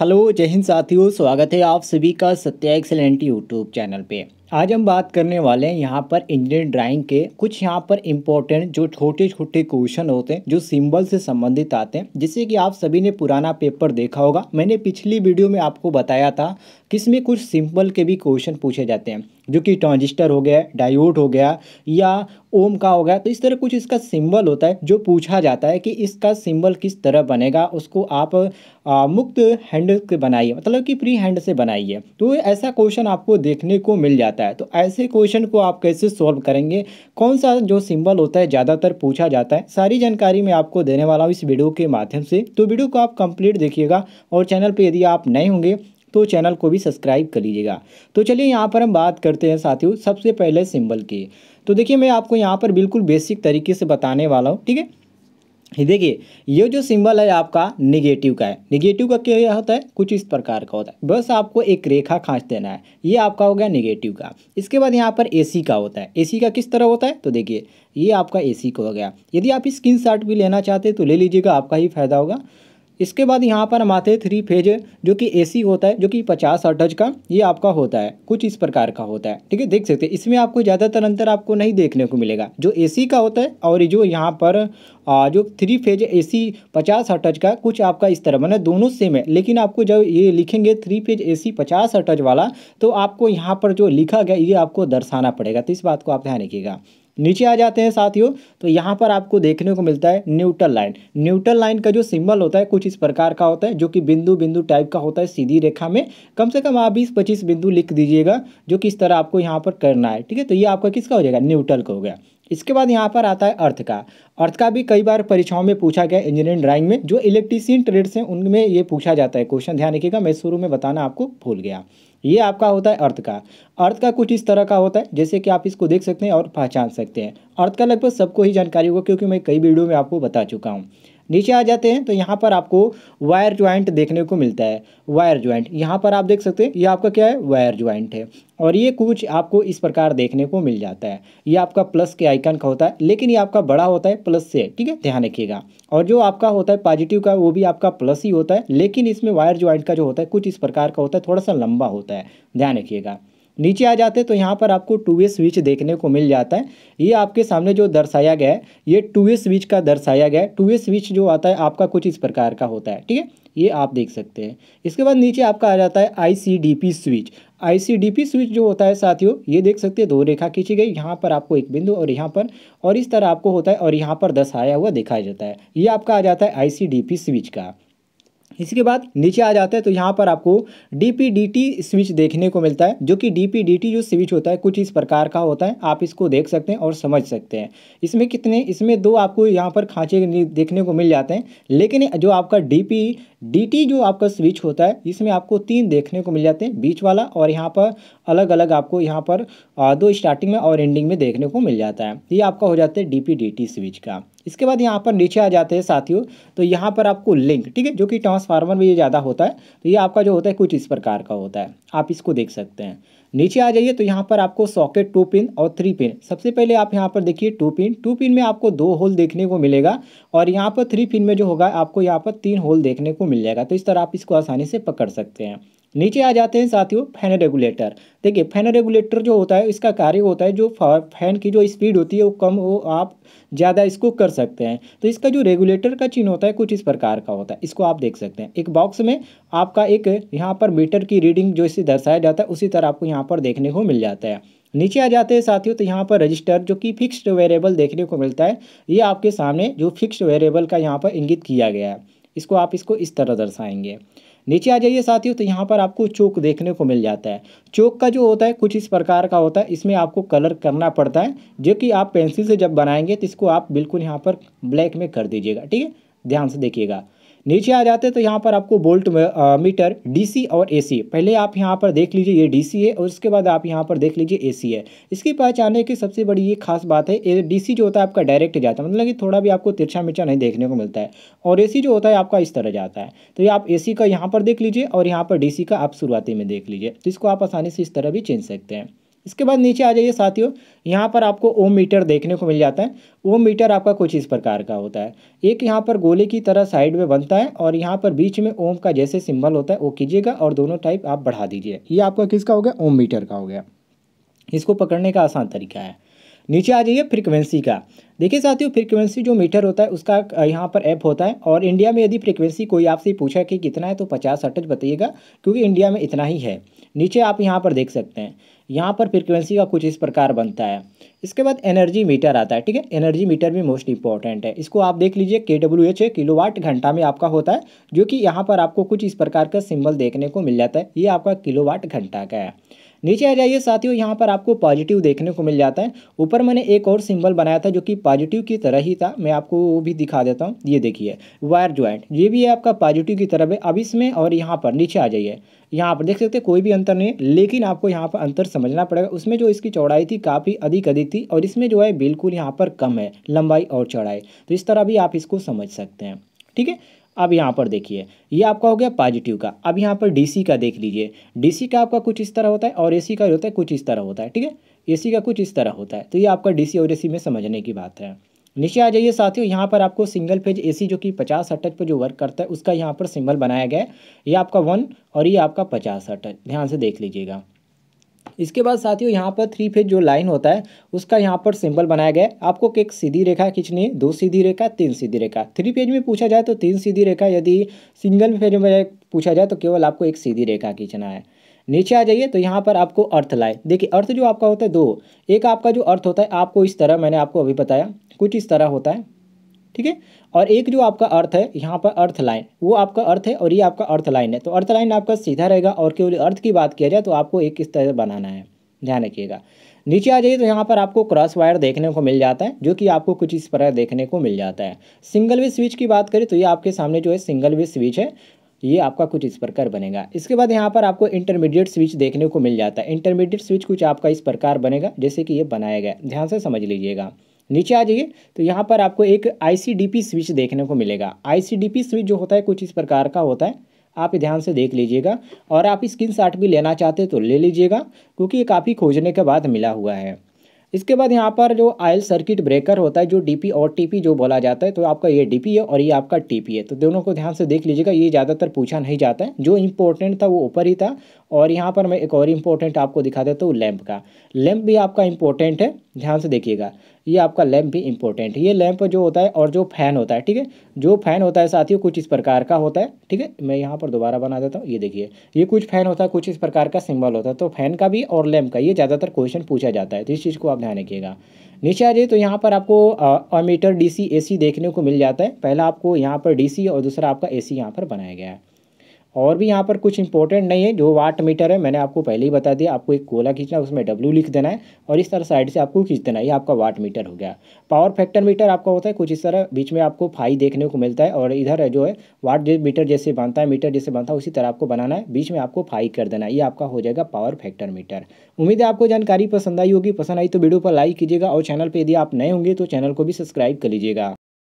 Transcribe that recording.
hello जय हिंद साथियों स्वागत है आप सभी का सत्या एक्सेलेंट यूट्यूब चैनल पे आज हम बात करने वाले हैं यहाँ पर इंजीनियर ड्राइंग के कुछ यहाँ पर इम्पोर्टेंट जो छोटे छोटे क्वेश्चन होते हैं जो सिंबल से संबंधित आते हैं जिससे कि आप सभी ने पुराना पेपर देखा होगा मैंने पिछली वीडियो में आपको बताया था कि इसमें कुछ सिंबल के भी क्वेश्चन पूछे जाते हैं जो कि ट्रांजिस्टर हो गया डायोड हो गया या ओम का हो गया तो इस तरह कुछ इसका सिंबल होता है जो पूछा जाता है कि इसका सिंबल किस तरह बनेगा उसको आप आ, मुक्त हैंड के बनाइए मतलब कि फ्री हैंड से बनाइए तो ऐसा क्वेश्चन आपको देखने को मिल जाता है जाता है तो ऐसे क्वेश्चन को आप कैसे सॉल्व करेंगे कौन सा जो सिंबल होता है ज़्यादातर पूछा जाता है सारी जानकारी मैं आपको देने वाला हूँ इस वीडियो के माध्यम से तो वीडियो को आप कंप्लीट देखिएगा और चैनल पर यदि आप नए होंगे तो चैनल को भी सब्सक्राइब कर लीजिएगा तो चलिए यहाँ पर हम बात करते हैं साथियों सबसे पहले सिंबल की तो देखिए मैं आपको यहाँ पर बिल्कुल बेसिक तरीके से बताने वाला हूँ ठीक है देखिए ये जो सिंबल है आपका निगेटिव का है निगेटिव का क्या होता है कुछ इस प्रकार का होता है बस आपको एक रेखा खांच देना है ये आपका हो गया निगेटिव का इसके बाद यहाँ पर एसी का होता है एसी का किस तरह होता है तो देखिए ये आपका एसी का हो गया यदि आप स्क्रीन भी लेना चाहते हैं तो ले लीजिएगा आपका ही फायदा होगा इसके बाद यहाँ पर हम आते हैं थ्री फेज जो कि एसी होता है जो कि पचास साठ का ये आपका होता है कुछ इस प्रकार का होता है ठीक है देख सकते हैं इसमें आपको ज़्यादातर अंतर आपको नहीं देखने को मिलेगा जो एसी का होता है और जो यहाँ पर आ, जो थ्री फेज एसी पचास अटच का कुछ आपका इस तरह मैंने मतलब दोनों सेम है लेकिन आपको जब ये लिखेंगे थ्री फेज एसी पचास अटच वाला तो आपको यहाँ पर जो लिखा गया ये आपको दर्शाना पड़ेगा तो इस बात को आप ध्यान रखिएगा नीचे आ जाते हैं साथियों तो यहाँ पर आपको देखने को मिलता है न्यूट्रल लाइन न्यूट्रल लाइन का जो सिंबल होता है कुछ इस प्रकार का होता है जो कि बिंदु बिंदु टाइप का होता है सीधी रेखा में कम से कम आप बीस पच्चीस बिंदु लिख दीजिएगा जो कि इस तरह आपको यहाँ पर करना है ठीक है तो ये आपका किसका हो जाएगा न्यूट्रल का हो गया इसके बाद यहाँ पर आता है अर्थ का अर्थ का भी कई बार परीक्षाओं में पूछा गया इंजीनियरिंग ड्राइंग में जो इलेक्ट्रीसियन ट्रेड्स हैं उनमें ये पूछा जाता है क्वेश्चन ध्यान रखिएगा मैं शुरू में बताना आपको भूल गया ये आपका होता है अर्थ का अर्थ का कुछ इस तरह का होता है जैसे कि आप इसको देख सकते हैं और पहचान सकते हैं अर्थ का लगभग सबको ही जानकारी होगा क्योंकि मैं कई वीडियो में आपको बता चुका हूँ नीचे आ जाते हैं तो यहाँ पर आपको वायर ज्वाइंट देखने को मिलता है वायर ज्वाइंट यहाँ पर आप देख सकते हैं ये आपका क्या है वायर ज्वाइंट है और ये कुछ आपको इस प्रकार देखने को मिल जाता है ये आपका प्लस के आइकन का होता है लेकिन ये आपका बड़ा होता है प्लस से ठीक है ध्यान रखिएगा और जो आपका होता है पॉजिटिव का वो भी आपका प्लस ही होता है लेकिन इसमें वायर ज्वाइंट का जो होता है कुछ इस प्रकार का होता है थोड़ा सा लंबा होता है ध्यान रखिएगा नीचे आ जाते हैं तो यहाँ पर आपको टू वे स्विच देखने को मिल जाता है ये आपके सामने जो दर्शाया गया है ये टू वे स्विच का दर्शाया गया है टू वे स्विच जो आता है आपका कुछ इस प्रकार का होता है ठीक है ये आप देख सकते हैं इसके बाद नीचे आपका आ जाता है आईसीडीपी स्विच आईसीडीपी स्विच जो होता है साथियों ये देख सकते हैं दो रेखा खींची गई यहाँ पर आपको एक बिंदु और यहाँ पर और इस तरह आपको होता है और यहाँ पर दर्शाया हुआ दिखाया जाता है ये आपका आ जाता है आईसीडीपी स्विच का इसके बाद नीचे आ जाते हैं तो यहाँ पर आपको डी स्विच देखने को मिलता है जो कि डी जो स्विच होता है कुछ इस प्रकार का होता है आप इसको देख सकते हैं और समझ सकते हैं इसमें कितने इसमें दो आपको यहाँ पर खाँचे देखने को मिल जाते हैं लेकिन जो आपका डी डी जो आपका स्विच होता है इसमें आपको तीन देखने को मिल जाते हैं बीच वाला और यहाँ पर अलग अलग आपको यहाँ पर दो स्टार्टिंग में और एंडिंग में देखने को मिल जाता है ये आपका हो जाता है डी पी स्विच का इसके बाद यहाँ पर नीचे आ जाते हैं साथियों तो यहाँ पर आपको लिंक ठीक है जो कि ट्रांसफार्मर में ये ज़्यादा होता है तो ये आपका जो होता है कुछ इस प्रकार का होता है आप इसको देख सकते हैं नीचे आ जाइए तो यहाँ पर आपको सॉकेट टू पिन और थ्री पिन सबसे पहले आप यहाँ पर देखिए टू पिन टू पिन में आपको दो होल देखने को मिलेगा और यहाँ पर थ्री पिन में जो होगा आपको यहाँ पर तीन होल देखने को मिल जाएगा तो इस तरह आप इसको आसानी से पकड़ सकते हैं नीचे आ जाते हैं साथियों फैन रेगुलेटर देखिए फैन रेगुलेटर जो होता है इसका कार्य होता है जो फैन की जो स्पीड होती है वो कम हो आप ज़्यादा इसको कर सकते हैं तो इसका जो रेगुलेटर का चिन्ह होता है कुछ इस प्रकार का होता है इसको आप देख सकते हैं एक बॉक्स में आपका एक यहाँ पर मीटर की रीडिंग जो इसे दर्शाया जाता है उसी तरह आपको यहाँ पर देखने को मिल जाता है नीचे आ जाते हैं साथियों तो यहाँ पर रजिस्टर जो कि फिक्स्ड वेरिएबल देखने को मिलता है ये आपके सामने जो फिक्स्ड वेरिएबल का यहाँ पर इंगित किया गया है इसको आप इसको इस तरह दर्शाएंगे नीचे आ जाइए साथियों तो यहाँ पर आपको चौक देखने को मिल जाता है चौक का जो होता है कुछ इस प्रकार का होता है इसमें आपको कलर करना पड़ता है जो कि आप पेंसिल से जब बनाएंगे तो इसको आप बिल्कुल यहाँ पर ब्लैक में कर दीजिएगा ठीक है ध्यान से देखिएगा नीचे आ जाते तो यहाँ पर आपको बोल्ट मीटर डीसी और एसी पहले आप यहाँ पर देख लीजिए ये डीसी है और उसके बाद आप यहाँ पर देख लीजिए एसी है इसकी पहचानने की सबसे बड़ी ये खास बात है डीसी जो होता है आपका डायरेक्ट जाता है मतलब कि थोड़ा भी आपको तिरछा मिर्चा नहीं देखने को मिलता है और ए जो होता है आपका इस तरह जाता है तो ये आप ए का यहाँ पर देख लीजिए और यहाँ पर डी का आप शुरुआती में देख लीजिए तो इसको आप आसानी से इस तरह भी चेंज सकते हैं इसके बाद नीचे आ जाइए साथियों यहाँ पर आपको ओम मीटर देखने को मिल जाता है ओम मीटर आपका कुछ इस प्रकार का होता है एक यहाँ पर गोले की तरह साइड में बनता है और यहाँ पर बीच में ओम का जैसे सिंबल होता है वो कीजिएगा और दोनों टाइप आप बढ़ा दीजिए ये आपका किसका हो गया ओम मीटर का हो गया इसको पकड़ने का आसान तरीका है नीचे आ जाइए फ्रिक्वेंसी का देखिए साथियों फ्रीक्वेंसी जो मीटर होता है उसका यहाँ पर ऐप होता है और इंडिया में यदि फ्रीक्वेंसी कोई आपसे पूछा कि कितना है तो पचास अटच बताइएगा क्योंकि इंडिया में इतना ही है नीचे आप यहाँ पर देख सकते हैं यहाँ पर फ्रिक्वेंसी का कुछ इस प्रकार बनता है इसके बाद एनर्जी मीटर आता है ठीक है एनर्जी मीटर भी मोस्ट इंपॉर्टेंट है इसको आप देख लीजिए के डब्ल्यू एच किलो घंटा में आपका होता है जो कि यहाँ पर आपको कुछ इस प्रकार का सिंबल देखने को मिल जाता है ये आपका किलो घंटा का है नीचे आ जाइए साथियों यहाँ पर आपको पॉजिटिव देखने को मिल जाता है ऊपर मैंने एक और सिंबल बनाया था जो कि पॉजिटिव की तरह ही था मैं आपको वो भी दिखा देता हूँ ये देखिए वायर ज्वाइंट ये भी है आपका पॉजिटिव की तरफ है अब इसमें और यहाँ पर नीचे आ जाइए यहाँ पर देख सकते हैं कोई भी अंतर नहीं है लेकिन आपको यहाँ पर अंतर समझना पड़ेगा उसमें जो इसकी चौड़ाई थी काफ़ी अधिक अधिक थी और इसमें जो है बिल्कुल यहाँ पर कम है लंबाई और चौड़ाई तो इस तरह भी आप इसको समझ सकते हैं ठीक है अब यहाँ पर देखिए ये आपका हो गया पॉजिटिव का अब यहाँ पर डीसी का देख लीजिए डीसी का आपका कुछ इस तरह होता है और एसी का होता है कुछ इस तरह होता है ठीक है एसी का कुछ इस तरह होता है तो ये आपका डीसी और एसी में समझने की बात है नीचे आ जाइए साथियों यहाँ पर आपको सिंगल फेज एसी जो कि पचास अटच पर जो वर्क करता है उसका यहाँ पर सिंबल बनाया गया है ये आपका वन और ये आपका पचास अटच ध्यान से देख लीजिएगा इसके बाद साथियों यहाँ पर थ्री फेज जो लाइन होता है उसका यहाँ पर सिंबल बनाया गया है आपको एक सीधी रेखा खींचनी है दो सीधी रेखा तीन सीधी रेखा थ्री फेज में पूछा जाए तो तीन सीधी रेखा यदि सिंगल फेज में पूछा जाए तो केवल आपको एक सीधी रेखा खींचना है नीचे आ जाइए तो यहाँ पर आपको अर्थ लाए देखिए अर्थ जो आपका होता है दो एक आपका जो अर्थ होता है आपको इस तरह मैंने आपको अभी बताया कुछ इस तरह होता है ठीक है और एक जो आपका अर्थ है यहाँ पर अर्थ लाइन वो आपका अर्थ है और ये आपका अर्थ लाइन है तो अर्थ लाइन आपका सीधा रहेगा और केवल अर्थ की बात किया जाए तो आपको एक किस तरह बनाना है ध्यान रखिएगा नीचे आ जाइए तो यहाँ पर आपको क्रॉस वायर देखने को मिल जाता है जो कि आपको कुछ इस तरह देखने को मिल जाता है सिंगल वे स्विच की बात करें तो ये आपके सामने जो है सिंगल वे स्विच है ये आपका कुछ इस प्रकार बनेगा इसके बाद यहाँ पर आपको इंटरमीडिएट स्विच देखने को मिल जाता है इंटरमीडिएट स्विच कुछ आपका इस प्रकार बनेगा जैसे कि ये बनाया गया ध्यान से समझ लीजिएगा नीचे आ जाइए तो यहाँ पर आपको एक आई स्विच देखने को मिलेगा आई स्विच जो होता है कुछ इस प्रकार का होता है आप ध्यान से देख लीजिएगा और आप स्क्रीन शॉट भी लेना चाहते तो ले लीजिएगा क्योंकि ये काफ़ी खोजने के बाद मिला हुआ है इसके बाद यहाँ पर जो आयल सर्किट ब्रेकर होता है जो डीपी और टीपी जो बोला जाता है तो आपका ये डीपी है और ये आपका टीपी है तो दोनों को ध्यान से देख लीजिएगा ये ज़्यादातर पूछा नहीं जाता है जो इंपॉर्टेंट था वो ऊपर ही था और यहाँ पर मैं एक और इम्पोर्टेंट आपको दिखा देता हूँ लैम्प का लैम्प भी आपका इम्पोर्टेंट है ध्यान से देखिएगा ये आपका लैम्प भी इंपॉर्टेंट है ये लैम्प जो होता है और जो फैन होता है ठीक है जो फैन होता है साथियों कुछ इस प्रकार का होता है ठीक है मैं यहाँ पर दोबारा बना देता हूँ ये देखिए ये कुछ फैन होता है कुछ इस प्रकार का सिंबल होता है तो फैन का भी और लैम्प का ये ज़्यादातर क्वेश्चन पूछा जाता है तो इस चीज़ को आप ध्यान रखिएगा नीचे आ जाइए तो यहाँ पर आपको अमीटर डी सी देखने को मिल जाता है पहला आपको यहाँ पर डी और दूसरा आपका ए सी यहाँ पर बनाया गया है और भी यहाँ पर कुछ इंपॉर्टेंट नहीं है जो वाट मीटर है मैंने आपको पहले ही बता दिया आपको एक गोला खींचना है उसमें डब्लू लिख देना है और इस तरह साइड से आपको खींच देना है ये आपका वाट मीटर हो गया पावर फैक्टर मीटर आपका होता है कुछ इस तरह बीच में आपको फाई देखने को मिलता है और इधर जो है वाट मीटर जैसे बनता है मीटर जैसे बनता है उसी तरह आपको बनाना है बीच में आपको फाई कर देना है ये आपका हो जाएगा पावर फैक्टर मीटर उम्मीद है आपको जानकारी पसंद आई होगी पसंद आई तो वीडियो पर लाइक कीजिएगा और चैनल पर यदि आप नए होंगे तो चैनल को भी सब्सक्राइब कर लीजिएगा